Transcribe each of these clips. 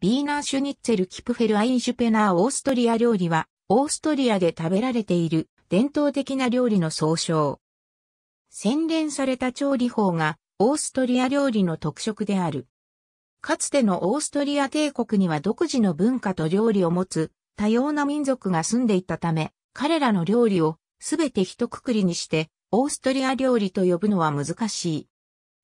ビーナーシュニッツェルキプフェルアインシュペナーオーストリア料理は、オーストリアで食べられている伝統的な料理の総称。洗練された調理法がオーストリア料理の特色である。かつてのオーストリア帝国には独自の文化と料理を持つ多様な民族が住んでいたため、彼らの料理をすべて一括りにしてオーストリア料理と呼ぶのは難しい。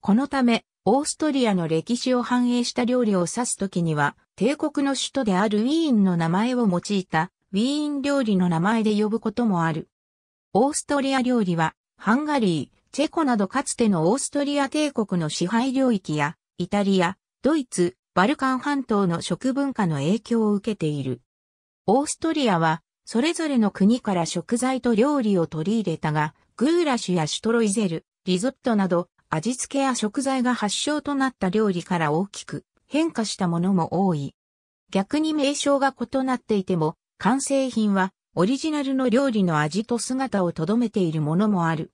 このため、オーストリアの歴史を反映した料理を指すときには、帝国の首都であるウィーンの名前を用いた、ウィーン料理の名前で呼ぶこともある。オーストリア料理は、ハンガリー、チェコなどかつてのオーストリア帝国の支配領域や、イタリア、ドイツ、バルカン半島の食文化の影響を受けている。オーストリアは、それぞれの国から食材と料理を取り入れたが、グーラシュやシュトロイゼル、リゾットなど、味付けや食材が発祥となった料理から大きく変化したものも多い。逆に名称が異なっていても、完成品はオリジナルの料理の味と姿を留めているものもある。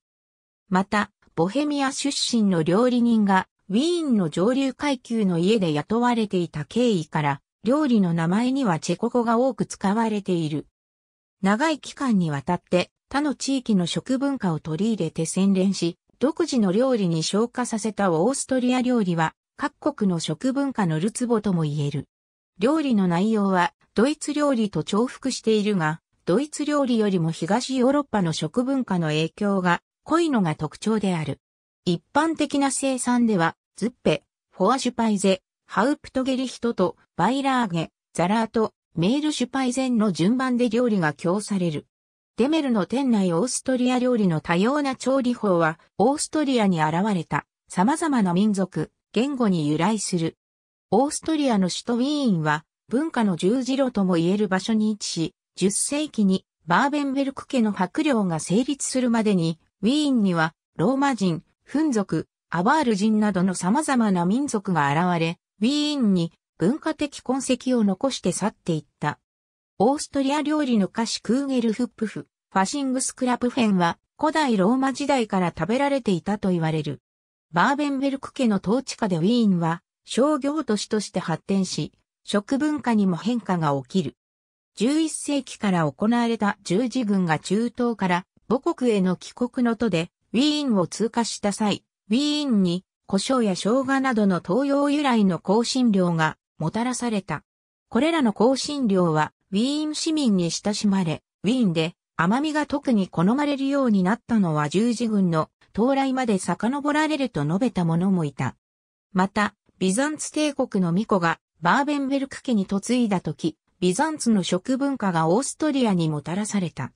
また、ボヘミア出身の料理人がウィーンの上流階級の家で雇われていた経緯から、料理の名前にはチェコ語が多く使われている。長い期間にわたって他の地域の食文化を取り入れて洗練し、独自の料理に昇華させたオーストリア料理は、各国の食文化のるつぼとも言える。料理の内容は、ドイツ料理と重複しているが、ドイツ料理よりも東ヨーロッパの食文化の影響が濃いのが特徴である。一般的な生産では、ズッペ、フォアシュパイゼ、ハウプトゲリヒトと、バイラーゲ、ザラート、メールシュパイゼンの順番で料理が供される。デメルの店内オーストリア料理の多様な調理法は、オーストリアに現れた様々な民族、言語に由来する。オーストリアの首都ウィーンは、文化の十字路とも言える場所に位置し、10世紀にバーベンベルク家の白領が成立するまでに、ウィーンにはローマ人、フン族、アバール人などの様々な民族が現れ、ウィーンに文化的痕跡を残して去っていった。オーストリア料理の菓子クーゲルフップフファシングスクラプフェンは古代ローマ時代から食べられていたと言われる。バーベンベルク家の統治下でウィーンは商業都市として発展し、食文化にも変化が起きる。11世紀から行われた十字軍が中東から母国への帰国の途でウィーンを通過した際、ウィーンに胡椒や生姜などの東洋由来の香辛料がもたらされた。これらの香辛料はウィーン市民に親しまれ、ウィーンで甘みが特に好まれるようになったのは十字軍の到来まで遡られると述べた者もいた。また、ビザンツ帝国の巫女がバーベンベルク家に嫁いだ時、ビザンツの食文化がオーストリアにもたらされた。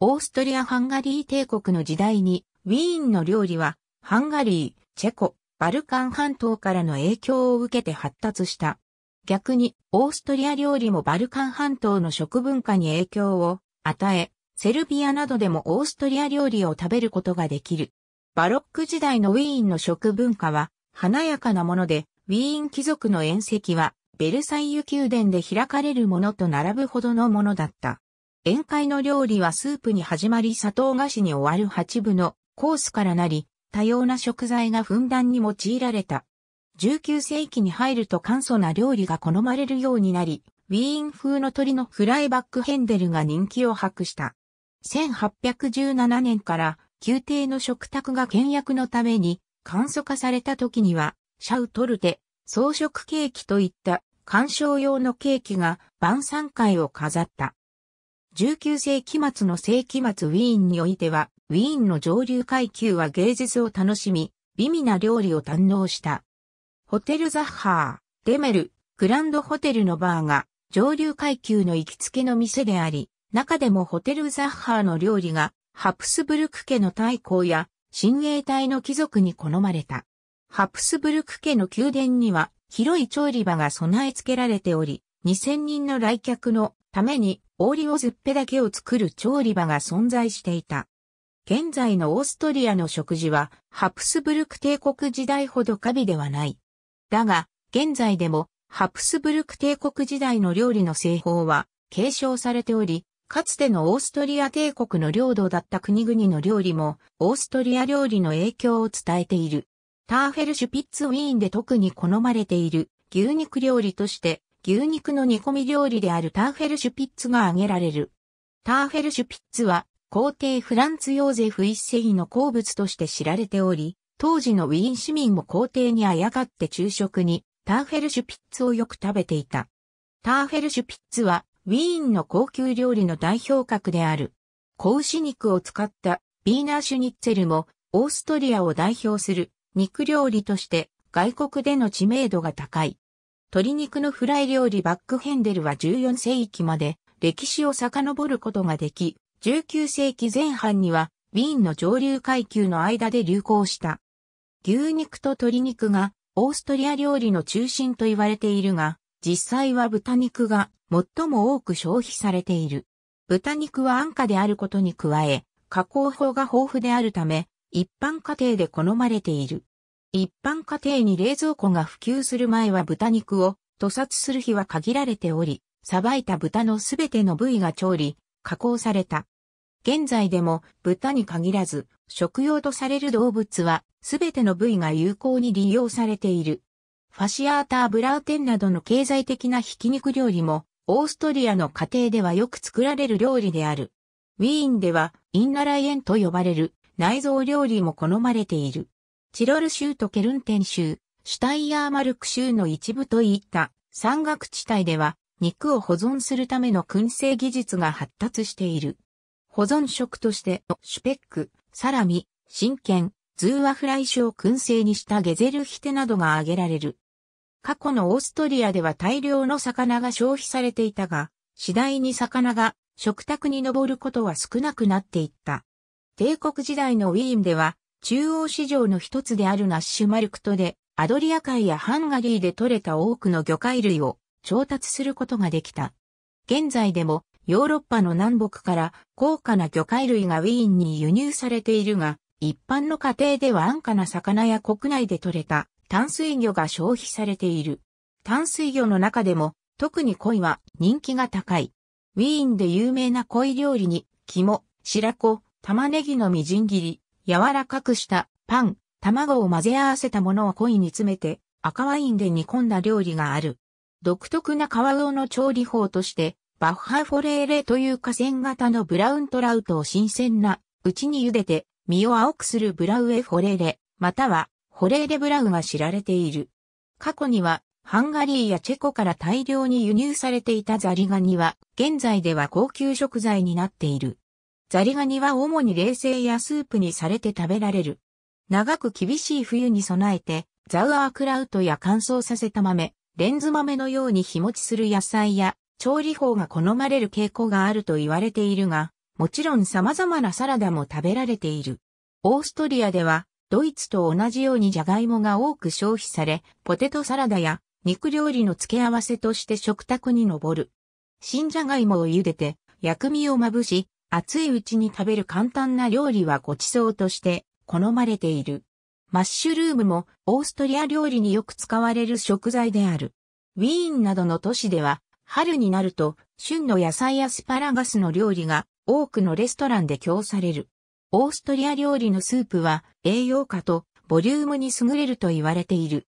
オーストリア・ハンガリー帝国の時代に、ウィーンの料理は、ハンガリー、チェコ、バルカン半島からの影響を受けて発達した。逆に、オーストリア料理もバルカン半島の食文化に影響を与え、セルビアなどでもオーストリア料理を食べることができる。バロック時代のウィーンの食文化は華やかなもので、ウィーン貴族の宴席はベルサイユ宮殿で開かれるものと並ぶほどのものだった。宴会の料理はスープに始まり砂糖菓子に終わる八部のコースからなり、多様な食材がふんだんに用いられた。19世紀に入ると簡素な料理が好まれるようになり、ウィーン風の鳥のフライバックヘンデルが人気を博した。1817年から宮廷の食卓が倹約のために簡素化された時には、シャウトルテ、装飾ケーキといった鑑賞用のケーキが晩餐会を飾った。19世紀末の世紀末ウィーンにおいては、ウィーンの上流階級は芸術を楽しみ、美味な料理を堪能した。ホテルザッハー、デメル、グランドホテルのバーが上流階級の行きつけの店であり、中でもホテルザッハーの料理が、ハプスブルク家の太閤や、親衛隊の貴族に好まれた。ハプスブルク家の宮殿には、広い調理場が備え付けられており、2000人の来客のために、オーリオズッペだけを作る調理場が存在していた。現在のオーストリアの食事は、ハプスブルク帝国時代ほど過敏ではない。だが、現在でも、ハプスブルク帝国時代の料理の製法は、継承されており、かつてのオーストリア帝国の領土だった国々の料理も、オーストリア料理の影響を伝えている。ターフェルシュピッツウィーンで特に好まれている牛肉料理として、牛肉の煮込み料理であるターフェルシュピッツが挙げられる。ターフェルシュピッツは、皇帝フランツ・ヨーゼフ一世の好物として知られており、当時のウィーン市民も皇帝にあやかって昼食に、ターフェルシュピッツをよく食べていた。ターフェルシュピッツは、ウィーンの高級料理の代表格である。子牛肉を使ったビーナーシュニッツェルもオーストリアを代表する肉料理として外国での知名度が高い。鶏肉のフライ料理バックヘンデルは14世紀まで歴史を遡ることができ、19世紀前半にはウィーンの上流階級の間で流行した。牛肉と鶏肉がオーストリア料理の中心と言われているが、実際は豚肉が最も多く消費されている。豚肉は安価であることに加え、加工法が豊富であるため、一般家庭で好まれている。一般家庭に冷蔵庫が普及する前は豚肉を屠殺する日は限られており、さばいた豚のすべての部位が調理、加工された。現在でも豚に限らず食用とされる動物はすべての部位が有効に利用されている。ファシアーターブラウテンなどの経済的なひき肉料理もオーストリアの家庭ではよく作られる料理である。ウィーンではインナライエンと呼ばれる内臓料理も好まれている。チロル州とケルンテン州、シュタイヤーマルク州の一部といった山岳地帯では肉を保存するための燻製技術が発達している。保存食としてシュペック、サラミ、真剣、ズーワフライ種を燻製にしたゲゼルヒテなどが挙げられる。過去のオーストリアでは大量の魚が消費されていたが、次第に魚が食卓に上ることは少なくなっていった。帝国時代のウィーンでは、中央市場の一つであるナッシュマルクトで、アドリア海やハンガリーで採れた多くの魚介類を調達することができた。現在でもヨーロッパの南北から高価な魚介類がウィーンに輸入されているが、一般の家庭では安価な魚や国内で採れた淡水魚が消費されている。淡水魚の中でも、特に鯉は人気が高い。ウィーンで有名な鯉料理に、肝、白子、玉ねぎのみじん切り、柔らかくしたパン、卵を混ぜ合わせたものを鯉に詰めて、赤ワインで煮込んだ料理がある。独特な皮魚の調理法として、バッハフォレーレという河川型のブラウントラウトを新鮮なうちに茹でて身を青くするブラウエフォレーレ、またはこれでレブラウンは知られている。過去には、ハンガリーやチェコから大量に輸入されていたザリガニは、現在では高級食材になっている。ザリガニは主に冷製やスープにされて食べられる。長く厳しい冬に備えて、ザウアークラウトや乾燥させた豆、レンズ豆のように日持ちする野菜や、調理法が好まれる傾向があると言われているが、もちろん様々なサラダも食べられている。オーストリアでは、ドイツと同じようにジャガイモが多く消費され、ポテトサラダや肉料理の付け合わせとして食卓に上る。新ジャガイモを茹でて、薬味をまぶし、熱いうちに食べる簡単な料理はごちそうとして好まれている。マッシュルームもオーストリア料理によく使われる食材である。ウィーンなどの都市では春になると旬の野菜アスパラガスの料理が多くのレストランで供される。オーストリア料理のスープは栄養価とボリュームに優れると言われている。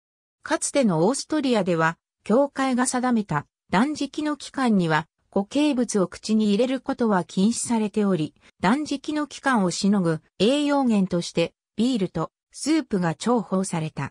かつてのオーストリアでは、教会が定めた断食の期間には固形物を口に入れることは禁止されており、断食の期間をしのぐ栄養源としてビールとスープが重宝された。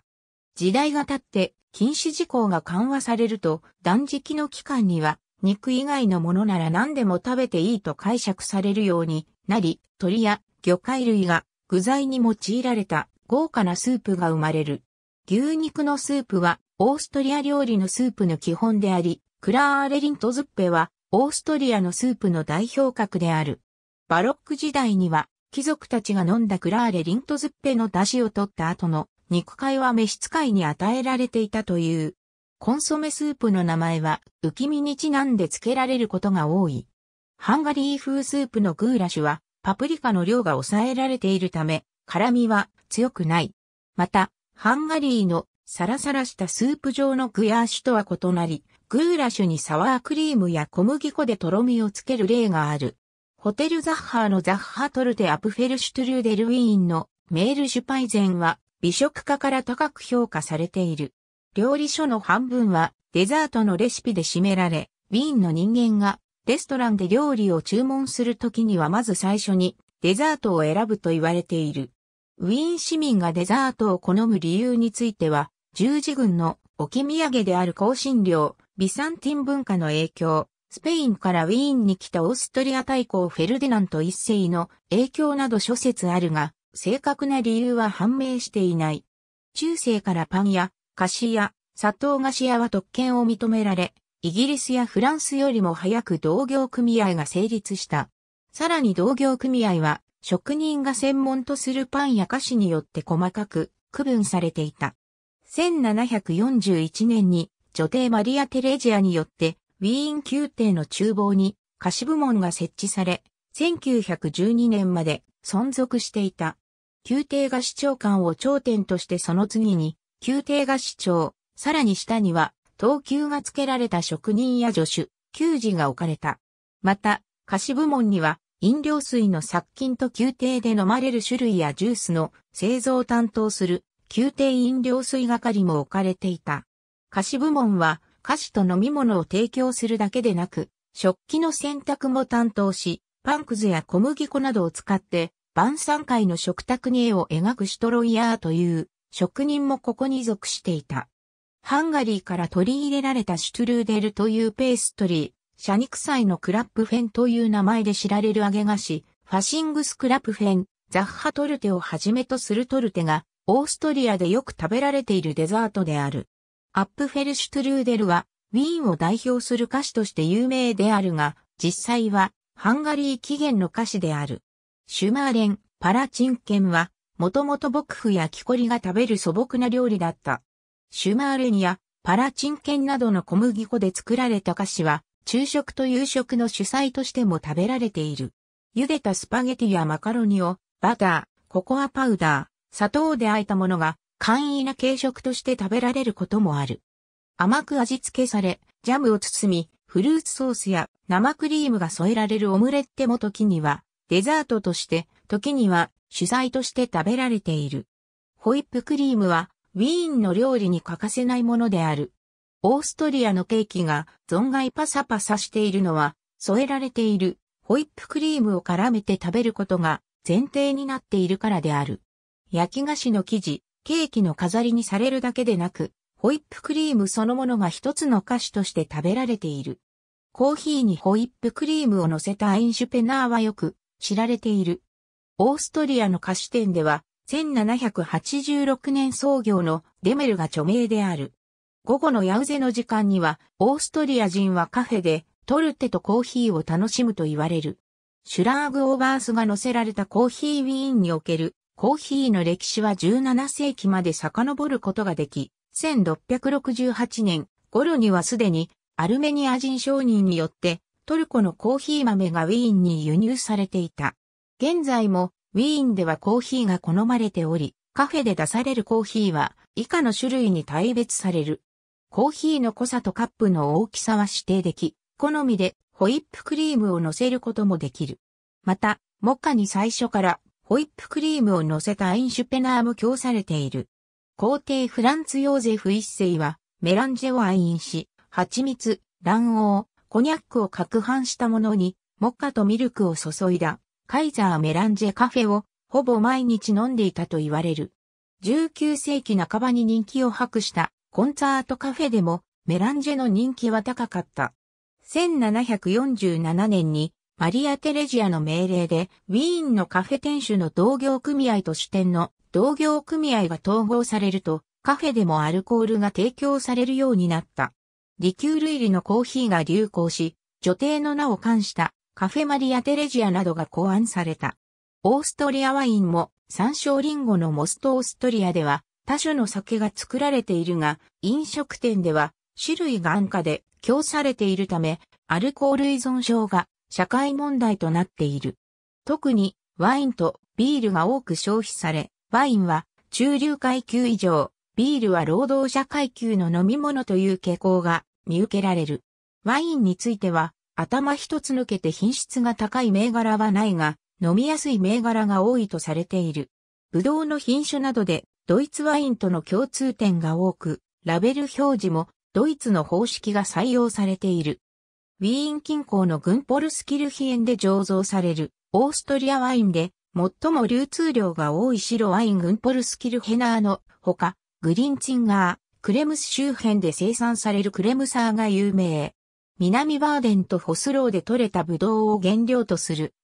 時代が経って禁止事項が緩和されると断食の期間には肉以外のものなら何でも食べていいと解釈されるようになり、鳥や魚介類が具材に用いられた豪華なスープが生まれる。牛肉のスープはオーストリア料理のスープの基本であり、クラーレリントズッペはオーストリアのスープの代表格である。バロック時代には貴族たちが飲んだクラーレリントズッペの出汁を取った後の肉塊は召使いに与えられていたという。コンソメスープの名前は浮き身にちなんで付けられることが多い。ハンガリー風スープのグーラシュはパプリカの量が抑えられているため、辛味は強くない。また、ハンガリーのサラサラしたスープ状のグヤーシュとは異なり、グーラシュにサワークリームや小麦粉でとろみをつける例がある。ホテルザッハーのザッハトルテアプフェルシュトゥルーデルウィーンのメールシュパイゼンは美食家から高く評価されている。料理書の半分はデザートのレシピで占められ、ウィーンの人間がレストランで料理を注文するときにはまず最初にデザートを選ぶと言われている。ウィーン市民がデザートを好む理由については、十字軍の置き土産である香辛料、ビサンティン文化の影響、スペインからウィーンに来たオーストリア大公フェルディナント一世の影響など諸説あるが、正確な理由は判明していない。中世からパンや菓子や砂糖菓子屋は特権を認められ、イギリスやフランスよりも早く同業組合が成立した。さらに同業組合は、職人が専門とするパンや菓子によって細かく区分されていた。1741年に女帝マリア・テレジアによってウィーン宮廷の厨房に菓子部門が設置され、1912年まで存続していた。宮廷菓子長官を頂点としてその次に、宮廷菓子長、さらに下には等級が付けられた職人や助手、給仕が置かれた。また、菓子部門には、飲料水の殺菌と宮廷で飲まれる種類やジュースの製造を担当する宮廷飲料水係も置かれていた。菓子部門は菓子と飲み物を提供するだけでなく、食器の洗濯も担当し、パンくずや小麦粉などを使って晩餐会の食卓に絵を描くシトロイヤーという職人もここに属していた。ハンガリーから取り入れられたシュトゥルーデルというペーストリー、シャニクサイのクラップフェンという名前で知られる揚げ菓子、ファシングスクラップフェン、ザッハトルテをはじめとするトルテが、オーストリアでよく食べられているデザートである。アップフェルシュトゥルーデルは、ウィーンを代表する菓子として有名であるが、実際は、ハンガリー起源の菓子である。シュマーレン、パラチンケンは、もともと牧夫や木こりが食べる素朴な料理だった。シュマーレニア、パラチンケンなどの小麦粉で作られた菓子は、昼食と夕食の主菜としても食べられている。茹でたスパゲティやマカロニを、バター、ココアパウダー、砂糖で和えたものが、簡易な軽食として食べられることもある。甘く味付けされ、ジャムを包み、フルーツソースや生クリームが添えられるオムレッテも時には、デザートとして、時には主菜として食べられている。ホイップクリームはウィーンの料理に欠かせないものである。オーストリアのケーキが存外パサパサしているのは、添えられているホイップクリームを絡めて食べることが前提になっているからである。焼き菓子の生地、ケーキの飾りにされるだけでなく、ホイップクリームそのものが一つの菓子として食べられている。コーヒーにホイップクリームを乗せたアインシュペナーはよく知られている。オーストリアの菓子店では1786年創業のデメルが著名である。午後のヤウゼの時間には、オーストリア人はカフェで、トルテとコーヒーを楽しむと言われる。シュラーグ・オーバースが乗せられたコーヒーウィーンにおけるコーヒーの歴史は17世紀まで遡ることができ、1668年頃にはすでにアルメニア人商人によってトルコのコーヒー豆がウィーンに輸入されていた。現在もウィーンではコーヒーが好まれており、カフェで出されるコーヒーは以下の種類に大別される。コーヒーの濃さとカップの大きさは指定でき、好みでホイップクリームを乗せることもできる。また、モカに最初からホイップクリームを乗せたインシュペナーも供されている。皇帝フランツ・ヨーゼフ一世はメランジェを愛飲し、蜂蜜、卵黄、コニャックを攪拌したものに、モッカとミルクを注いだカイザーメランジェカフェをほぼ毎日飲んでいたと言われる。19世紀半ばに人気を博したコンサートカフェでもメランジェの人気は高かった。1747年にマリア・テレジアの命令でウィーンのカフェ店主の同業組合と支店の同業組合が統合されるとカフェでもアルコールが提供されるようになった。リキュール入りのコーヒーが流行し、女帝の名を冠したカフェマリア・テレジアなどが考案された。オーストリアワインも、山椒リンゴのモストオーストリアでは、多種の酒が作られているが、飲食店では、種類が安価で、供されているため、アルコール依存症が、社会問題となっている。特に、ワインとビールが多く消費され、ワインは、中流階級以上、ビールは労働者階級の飲み物という傾向が見受けられる。ワインについては、頭一つ抜けて品質が高い銘柄はないが、飲みやすい銘柄が多いとされている。ブドウの品種などで、ドイツワインとの共通点が多く、ラベル表示もドイツの方式が採用されている。ウィーン近郊のグンポルスキルヒエンで醸造されるオーストリアワインで最も流通量が多い白ワイングンポルスキルヘナーのほか、グリンチンガー、クレムス周辺で生産されるクレムサーが有名。南バーデンとフォスローで採れたブドウを原料とする。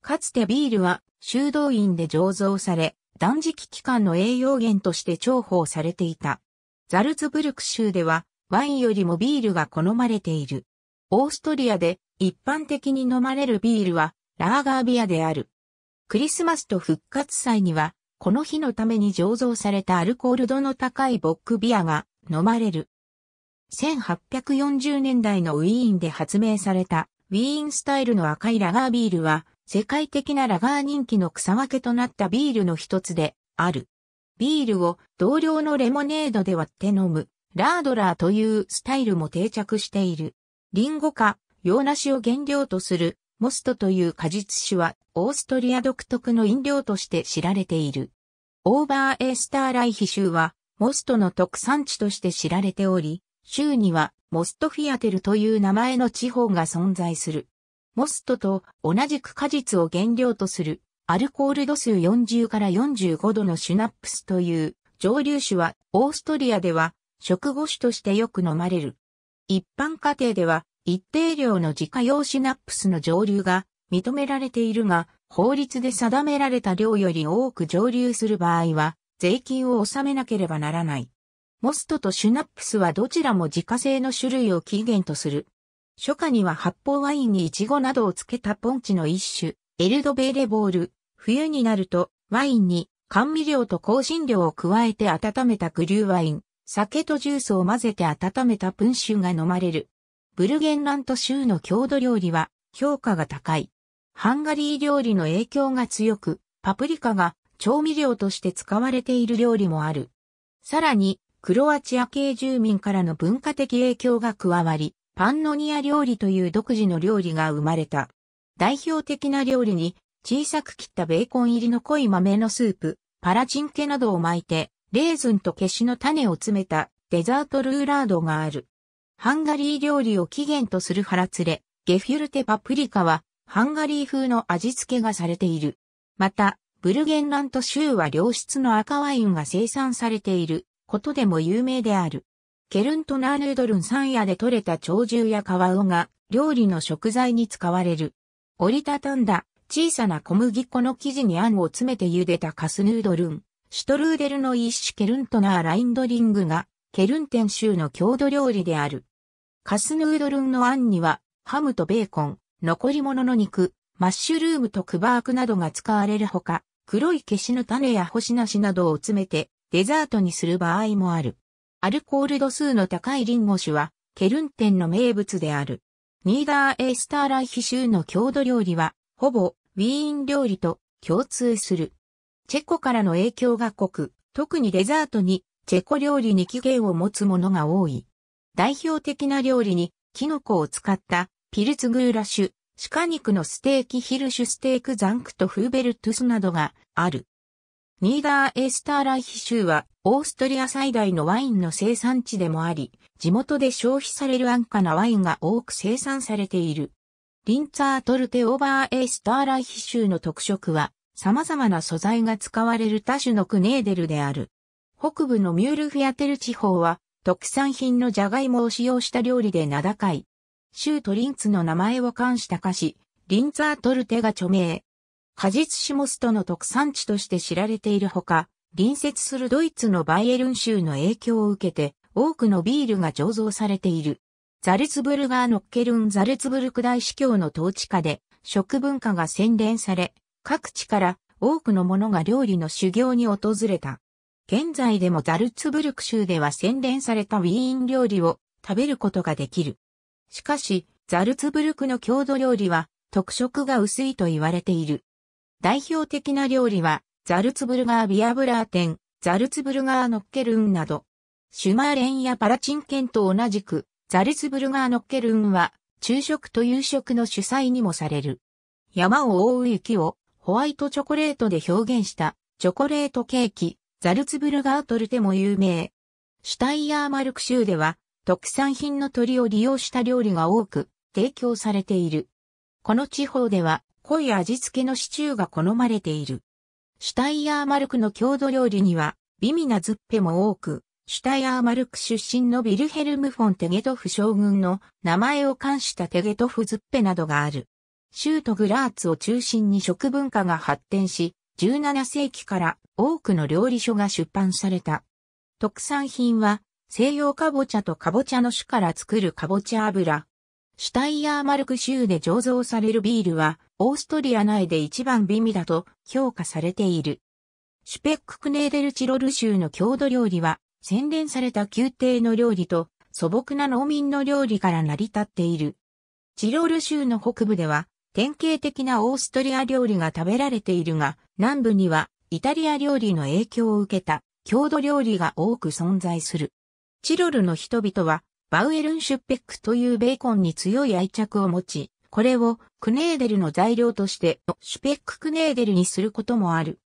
かつてビールは修道院で醸造され、断食期間の栄養源として重宝されていた。ザルツブルク州ではワインよりもビールが好まれている。オーストリアで一般的に飲まれるビールはラーガービアである。クリスマスと復活祭には、この日のために醸造されたアルコール度の高いボックビアが飲まれる。1840年代のウィーンで発明されたウィーンスタイルの赤いラガービールは世界的なラガー人気の草分けとなったビールの一つである。ビールを同量のレモネードで割って飲むラードラーというスタイルも定着している。リンゴか洋梨を原料とするモストという果実酒はオーストリア独特の飲料として知られている。オーバーエースターライヒ州はモストの特産地として知られており、州にはモストフィアテルという名前の地方が存在する。モストと同じく果実を原料とするアルコール度数40から45度のシュナップスという蒸留酒はオーストリアでは食後酒としてよく飲まれる。一般家庭では一定量の自家用シナップスの蒸留が認められているが、法律で定められた量より多く蒸留する場合は税金を納めなければならない。モストとシュナップスはどちらも自家製の種類を起源とする。初夏には発泡ワインにイチゴなどをつけたポンチの一種、エルドベーレボール。冬になると、ワインに甘味料と香辛料を加えて温めたグリューワイン、酒とジュースを混ぜて温めたプンシュが飲まれる。ブルゲンラント州の郷土料理は評価が高い。ハンガリー料理の影響が強く、パプリカが調味料として使われている料理もある。さらに、クロアチア系住民からの文化的影響が加わり、パンノニア料理という独自の料理が生まれた。代表的な料理に、小さく切ったベーコン入りの濃い豆のスープ、パラチンケなどを巻いて、レーズンとケシの種を詰めたデザートルーラードがある。ハンガリー料理を起源とする腹連れ、ゲフュルテパプリカは、ハンガリー風の味付けがされている。また、ブルゲンラント州は良質の赤ワインが生産されていることでも有名である。ケルントナーヌードルン山野で採れた鳥獣やカワウが料理の食材に使われる。折りたたんだ小さな小麦粉の生地に餡を詰めて茹でたカスヌードルン。シュトルーデルの一種ケルントナーラインドリングがケルンテン州の郷土料理である。カスヌードルンの餡にはハムとベーコン、残り物の肉、マッシュルームとクバークなどが使われるほか、黒い消しの種や干しなしなどを詰めてデザートにする場合もある。アルコール度数の高いリンゴ酒は、ケルン店の名物である。ニーダーエースターライヒ州の郷土料理は、ほぼウィーン料理と共通する。チェコからの影響が濃く、特にデザートにチェコ料理に起源を持つものが多い。代表的な料理にキノコを使ったピルツグーラ酒、鹿肉のステーキヒルシュステークザンクとフーベルトゥスなどがある。ニーダーエスターライヒ州はオーストリア最大のワインの生産地でもあり、地元で消費される安価なワインが多く生産されている。リンツァートルテオーバーエースターライヒ州の特色は様々な素材が使われる多種のクネーデルである。北部のミュールフィアテル地方は特産品のジャガイモを使用した料理で名高い。州とリンツの名前を冠した歌詞、リンツァートルテが著名。果実シモストの特産地として知られているほか、隣接するドイツのバイエルン州の影響を受けて、多くのビールが醸造されている。ザルツブルガーノッケルンザルツブルク大司教の統治下で、食文化が洗練され、各地から多くの者が料理の修行に訪れた。現在でもザルツブルク州では洗練されたウィーン料理を食べることができる。しかし、ザルツブルクの郷土料理は特色が薄いと言われている。代表的な料理は、ザルツブルガービアブラー店、ザルツブルガーノッケルンなど、シュマーレンやパラチンケンと同じく、ザルツブルガーノッケルンは、昼食と夕食の主催にもされる。山を覆う雪をホワイトチョコレートで表現したチョコレートケーキ、ザルツブルガートルテも有名。シュタイヤーマルク州では特産品の鳥を利用した料理が多く提供されている。この地方では濃い味付けのシチューが好まれている。シュタイヤーマルクの郷土料理には、美味なズッペも多く、シュタイヤーマルク出身のビルヘルム・フォン・テゲトフ将軍の名前を冠したテゲトフズッペなどがある。州都グラーツを中心に食文化が発展し、17世紀から多くの料理書が出版された。特産品は西洋かぼちゃとかぼちゃの種から作るかぼちゃ油、シュタイヤーマルク州で醸造されるビールは、オーストリア内で一番美味だと評価されている。シュペッククネーデルチロル州の郷土料理は、洗練された宮廷の料理と素朴な農民の料理から成り立っている。チロル州の北部では、典型的なオーストリア料理が食べられているが、南部にはイタリア料理の影響を受けた郷土料理が多く存在する。チロルの人々はバウエルンシュッペックというベーコンに強い愛着を持ち、これをクネーデルの材料としてシュペッククネーデルにすることもある。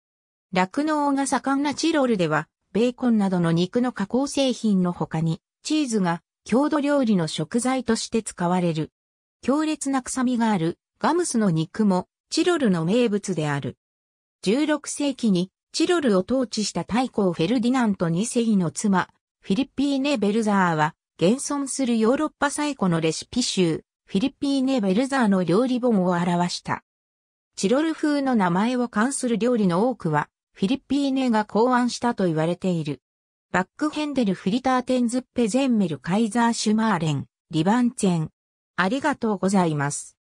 酪農が盛んなチロルでは、ベーコンなどの肉の加工製品の他に、チーズが郷土料理の食材として使われる。強烈な臭みがあるガムスの肉もチロルの名物である。16世紀にチロルを統治した太公フェルディナント2世の妻、フィリッピーネ・ベルザーは現存するヨーロッパ最古のレシピ集、フィリピーネ・ベルザーの料理本を表した。チロル風の名前を冠する料理の多くは、フィリピーネが考案したと言われている。バックヘンデル・フリターテンズッペ・ゼンメル・カイザー・シュマーレン、リバンチェン。ありがとうございます。